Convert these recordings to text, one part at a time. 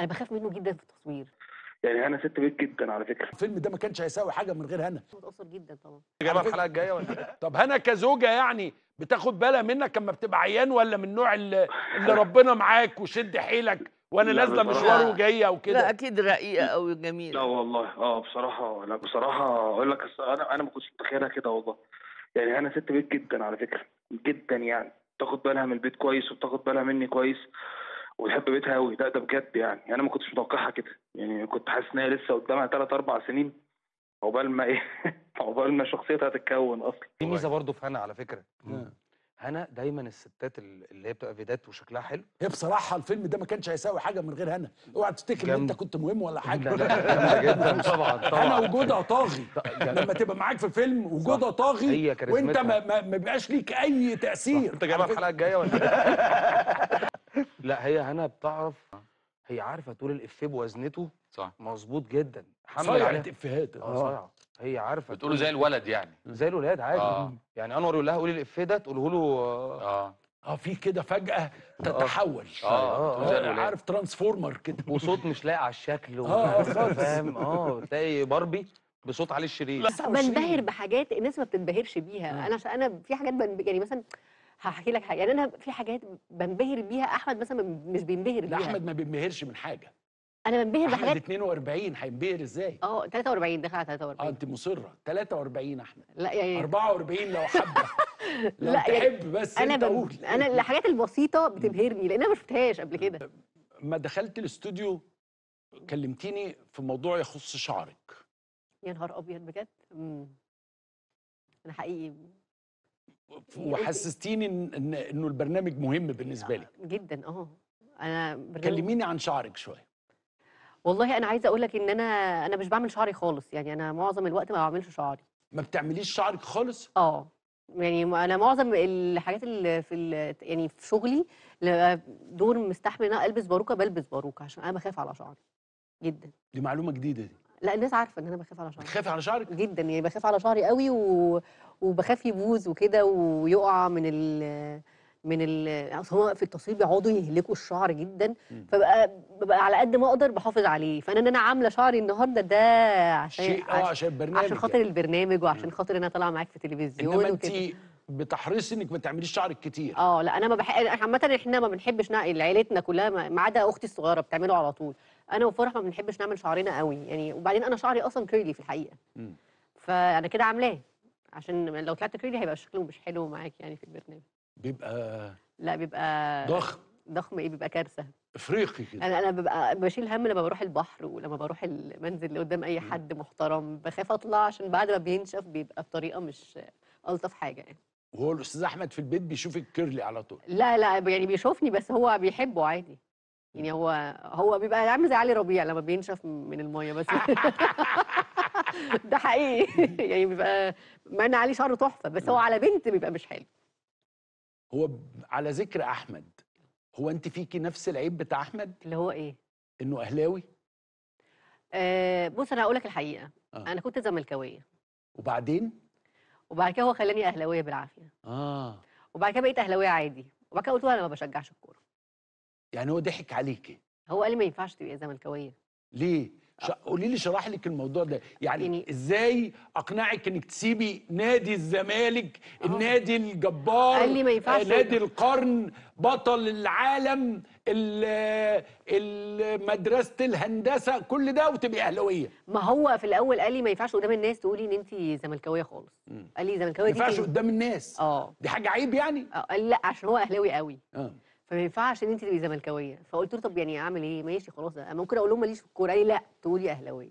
انا بخاف منه جدا في التصوير يعني هنا ست بيت جدا على فكره الفيلم ده ما كانش هيساوي حاجه من غير هنا متاثر جدا طبعا جايبها الحلقه الجايه ولا طب هنا كزوجه يعني بتاخد بالها منك لما بتبقى عيان ولا من النوع اللي, اللي ربنا معاك وشد حيلك وانا نازله مشوار وجايه وكده لا اكيد رقيقه قوي جميله لا والله اه بصراحه لا بصراحه اقول لك انا انا ما كنتش متخيلها كده والله يعني انا ست بيت جدا على فكره جدا يعني تاخد بالها من البيت كويس وبتاخد بالها مني كويس ويحب بيتها قوي لا ده بجد يعني. يعني انا ما كنتش متوقعها كده يعني كنت حاسس ان هي لسه قدامها ثلاث اربع سنين عقبال ما ايه عقبال ما شخصيتها تتكون اصلا في ميزه برضه في هنا على فكره آه. هنا دايما الستات اللي هي بتبقى فيدات وشكلها حلو هي بصراحه الفيلم ده ما كانش هيساوي حاجه من غير هنا اوعى تفتكر ان انت كنت مهم ولا حاجه لا جدا طبعا طبعا انا وجودها طاغي يعني لما تبقى معاك في فيلم وجودها طاغي وانت ما, بيبقاش ليك اي تاثير انت جايبها في الحلقه الجايه ولا لا هي هنا بتعرف هي عارفه تقول الافيه بوزنته صح مظبوط جدا حمل عليها افيهات اه, آه، هي عارفه بتقوله زي الولد يعني زي الولاد عادي آه. يعني انور يقول لها قولي الافيه ده تقوله له اه اه, آه، في كده فجاه آه. تتحول اه, آه, آه, آه عارف ترانسفورمر كده وصوت مش لاقي على الشكل اه فاهم اه تلاقي باربي بصوت علي الشريف بنبهر بحاجات الناس ما بتنبهرش بيها انا عشان انا في حاجات بنب... يعني مثلا هحكي لك حاجه يعني انا في حاجات بنبهر بيها احمد مثلا مش بينبهر بيها لا احمد ما بينبهرش من حاجه انا بنبهر بحاجات 42 هينبهر ازاي؟ اه 43 دخل على 43 اه انت مصره 43 احمد لا يعني 44 لو حبه لو لا يعني تحب بس انا انت انا الحاجات البسيطه بتبهرني لان انا ما شفتهاش قبل كده ما دخلت الاستوديو كلمتيني في موضوع يخص شعرك يا نهار ابيض بجد انا حقيقي وحسستيني ان انه البرنامج مهم بالنسبه لك آه، جدا اه انا كلميني عن شعرك شويه والله انا عايزه اقول لك ان انا انا مش بعمل شعري خالص يعني انا معظم الوقت ما بعملش شعري ما بتعمليش شعرك خالص اه يعني انا معظم الحاجات اللي في ال... يعني في شغلي دور مستحمل ان انا البس باروكه بلبس باروكه عشان انا بخاف على شعري جدا دي معلومه جديده دي لا الناس عارفه ان انا بخاف على شعري بتخافي على شعرك؟ جدا يعني بخاف على شعري قوي و... وبخاف يبوظ وكده ويقع من ال من ال اصل هو في التصوير بيقعدوا يهلكوا الشعر جدا فببقى ببقى على قد ما اقدر بحافظ عليه فانا ان انا عامله شعري النهارده ده عشان شيء اه عشان البرنامج عشان خاطر يعني. البرنامج وعشان خاطر انا طالعه معاك في التلفزيون انما انت بتحرصي انك ما تعمليش شعرك كتير اه لا انا ما بحب عامه احنا ما بنحبش نعمل عيلتنا كلها ما عدا اختي الصغيره بتعمله على طول انا وفرح ما بنحبش نعمل شعرنا قوي يعني وبعدين انا شعري اصلا كيرلي في الحقيقه فانا كده عاملاه عشان لو طلعت كيرلي هيبقى شكله مش حلو معاك يعني في البرنامج بيبقى لا بيبقى ضخم ضخم ايه بيبقى كارثه افريقي كده انا انا ببقى بشيل هم لما بروح البحر ولما بروح المنزل اللي قدام اي حد محترم بخاف اطلع عشان بعد ما بينشف بيبقى بطريقه مش الطف حاجه يعني وهو الاستاذ احمد في البيت بيشوف الكيرلي على طول لا لا يعني بيشوفني بس هو بيحبه عادي يعني هو هو بيبقى عامل زي علي ربيع لما بينشف من الميه بس ده حقيقي يعني بيبقى ما انا علي شعره تحفه بس هو على بنت بيبقى مش حلو هو على ذكر احمد هو انت فيكي نفس العيب بتاع احمد اللي هو ايه انه اهلاوي آه بص انا هقول لك الحقيقه آه. انا كنت زملكاويه وبعدين وبعد كده هو خلاني اهلاويه بالعافيه اه وبعد كده بقيت اهلاويه عادي وبعد كده قلت له انا ما بشجعش الكوره يعني هو ضحك عليكي هو قال لي ما ينفعش تبقي زملكاويه ليه قولي لي شرح لك الموضوع ده يعني, يعني ازاي اقنعك انك تسيبي نادي الزمالك آه. النادي الجبار قال لي ما ينفعش آه، نادي القرن بطل العالم مدرسه الهندسه كل ده وتبقي اهلاويه ما هو في الاول قال لي ما ينفعش قدام الناس تقولي ان انت زملكاويه خالص قال لي زملكاويه دي ما ينفعش قدام الناس اه دي حاجه عيب يعني اه لا عشان هو اهلاوي قوي اه فما ينفعش ان انت تبقي زملكاويه فقلت له طب يعني اعمل ايه ماشي خلاص انا ممكن اقول لهم ماليش في الكوره قال لي لا تقولي اهلاويه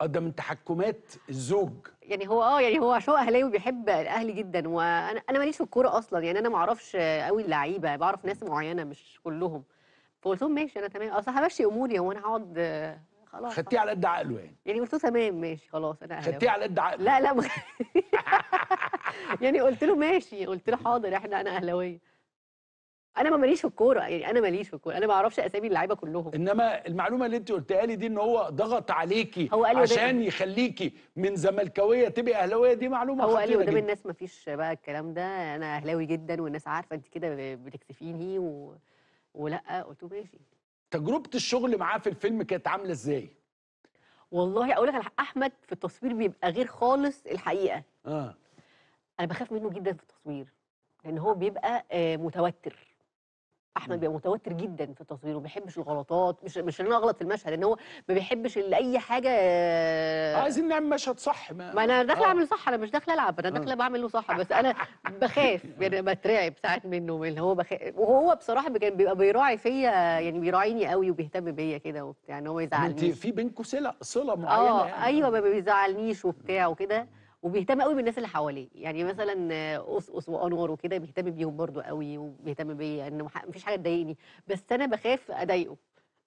اه ده من تحكمات الزوج يعني هو اه يعني هو عشان اهلاوي وبيحب الاهلي جدا وانا انا ماليش في الكوره اصلا يعني انا ما اعرفش قوي اللعيبه بعرف ناس معينه مش كلهم فقلت لهم ماشي انا تمام اصل همشي اموري هو انا هقعد خلاص خدتيه على قد عقله يعني يعني قلت له تمام ماشي خلاص انا اهلاوي خدتيه على قد عقله لا لا يعني قلت له ماشي قلت له حاضر احنا انا اهلاويه انا ما ماليش في الكوره يعني انا ماليش في الكوره انا ما اعرفش اسامي اللعيبه كلهم انما المعلومه اللي انت قلتها لي دي ان هو ضغط عليكي هو قال عشان يخليكي من زملكاويه تبقي اهلاويه دي معلومه هو قال لي قدام الناس ما فيش بقى الكلام ده انا اهلاوي جدا والناس عارفه انت كده بتكتفيني و... ولا قلت له ماشي تجربه الشغل معاه في الفيلم كانت عامله ازاي والله اقول لك احمد في التصوير بيبقى غير خالص الحقيقه اه انا بخاف منه جدا في التصوير لان هو بيبقى آه، متوتر احمد بيبقى متوتر جدا في التصوير وما بيحبش الغلطات مش مش ان انا اغلط في المشهد ان هو ما بيحبش اي حاجه آه، عايزين نعمل مشهد صح ما, ما انا داخله آه. اعمل صح انا مش داخله العب انا داخله آه. بعمل له صح بس انا بخاف يعني بترعب ساعات منه من هو بخاف وهو بصراحه كان بيبقى بيراعي فيا يعني بيراعيني قوي وبيهتم بيا كده وبتاع ان هو ما يزعلنيش انت في بينكم صله صله معينه اه يعني. ايوه ما بيزعلنيش وبتاع وكده وبيهتم قوي بالناس اللي حواليه يعني مثلا أسقس وأنور وكده بيهتم بيهم برضو قوي وبيهتم بيا يعني إن مفيش حاجة تضايقني بس أنا بخاف أضايقه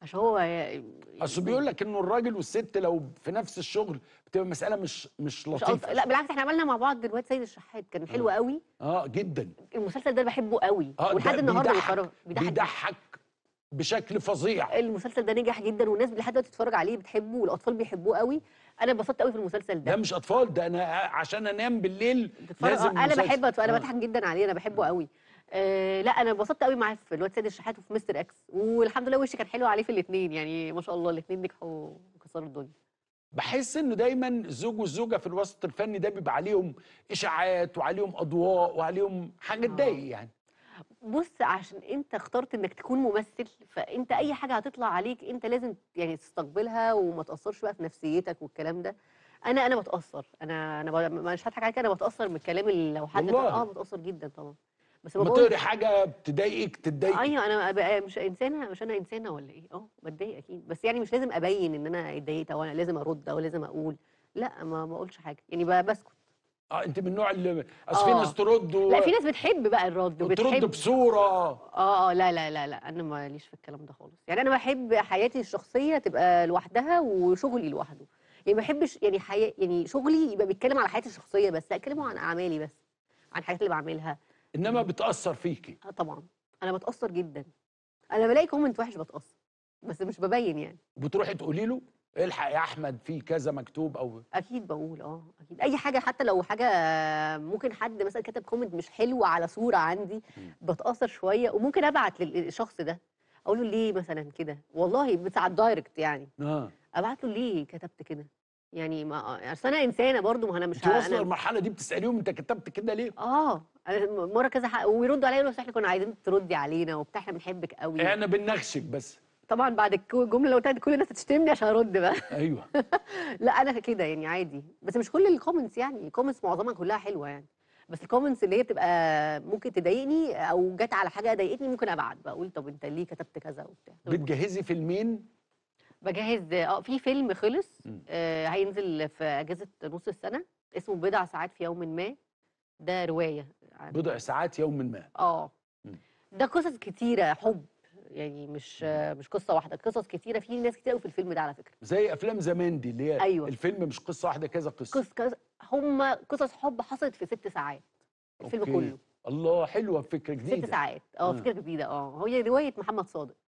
عشان هو يعني اصل بيقول لك انه الراجل والست لو في نفس الشغل بتبقى مساله مش مش لطيفه مش لا بالعكس احنا عملنا مع بعض دلوقتي سيد الشحات كان حلو آه. قوي اه جدا المسلسل ده بحبه قوي آه ولحد النهارده بيضحك بيضحك بشكل فظيع المسلسل ده نجح جدا والناس لحد دلوقتي بتتفرج عليه بتحبه والاطفال بيحبوه قوي انا اتبسطت قوي في المسلسل ده ده مش اطفال ده انا عشان انام بالليل لازم آه، انا بحبه أطفال. انا آه. بضحك جدا عليه انا بحبه قوي آه لا انا اتبسطت قوي معاه في الواد سيد الشحات وفي مستر اكس والحمد لله وشي كان حلو عليه في الاثنين يعني ما شاء الله الاثنين نجحوا وكسروا الدنيا بحس انه دايما الزوج والزوجه في الوسط الفني ده بيبقى عليهم اشاعات وعليهم اضواء وعليهم حاجه آه. تضايق يعني بص عشان انت اخترت انك تكون ممثل فانت اي حاجه هتطلع عليك انت لازم يعني تستقبلها وما تاثرش بقى في نفسيتك والكلام ده انا انا بتاثر انا انا مش هضحك عليك انا بتاثر من الكلام اللي لو حد اه بتاثر جدا طبعا بس ما بتقري حاجه بتضايقك تتضايق ايوه انا مش انسانه مش انا انسانه ولا ايه اه بتضايق اكيد بس يعني مش لازم ابين ان انا اتضايقت او انا لازم ارد او لازم اقول لا ما بقولش حاجه يعني بسكت اه انت من النوع اللي اسفين في آه. ناس ترد و... لا في ناس بتحب بقى الرد وبتحب وترد بصوره اه اه لا لا لا لا انا ماليش في الكلام ده خالص يعني انا بحب حياتي الشخصيه تبقى لوحدها وشغلي لوحده يعني ما بحبش يعني حي... يعني شغلي يبقى بيتكلم على حياتي الشخصيه بس لا اتكلموا عن اعمالي بس عن الحاجات اللي بعملها انما بتاثر فيكي اه طبعا انا بتاثر جدا انا بلاقي كومنت وحش بتاثر بس مش ببين يعني بتروحي تقولي له الحق يا احمد في كذا مكتوب او اكيد بقول اه اكيد اي حاجه حتى لو حاجه ممكن حد مثلا كتب كومنت مش حلو على صوره عندي بتاثر شويه وممكن ابعت للشخص ده اقول له ليه مثلا كده والله بتاع الدايركت يعني اه ابعت له ليه كتبت كده يعني ما اصل انا انسانه برضو ما انا مش توصل أنا... المرحله دي بتساليهم انت كتبت كده ليه اه مره كذا ويردوا عليا يقولوا احنا كنا عايزين تردي علينا وبتاع احنا بنحبك قوي احنا بنغشك بس طبعا بعد الجمله اللي قلتها كل الناس هتشتمني عشان ارد بقى ايوه لا انا كده يعني عادي بس مش كل الكومنتس يعني الكومنتس معظمها كلها حلوه يعني بس الكومنتس اللي هي بتبقى ممكن تضايقني او جت على حاجه ضايقتني ممكن ابعت بقول طب انت ليه كتبت كذا وبتاع بتجهزي فيلمين بجهز اه في فيلم خلص آه هينزل في اجازه نص السنه اسمه بضع ساعات في يوم ما ده روايه بضع ساعات يوم ما اه ده قصص كتيره حب يعني مش مش قصه واحده قصص كتيره في ناس كتير في الفيلم ده على فكره زي افلام زمان دي اللي هي أيوة. الفيلم مش قصه واحده كذا قصه قص... كز... هم قصص حب حصلت في ست ساعات الفيلم أوكي. كله الله حلوه فكره جديده ست ساعات اه فكره جديده اه هي روايه محمد صادق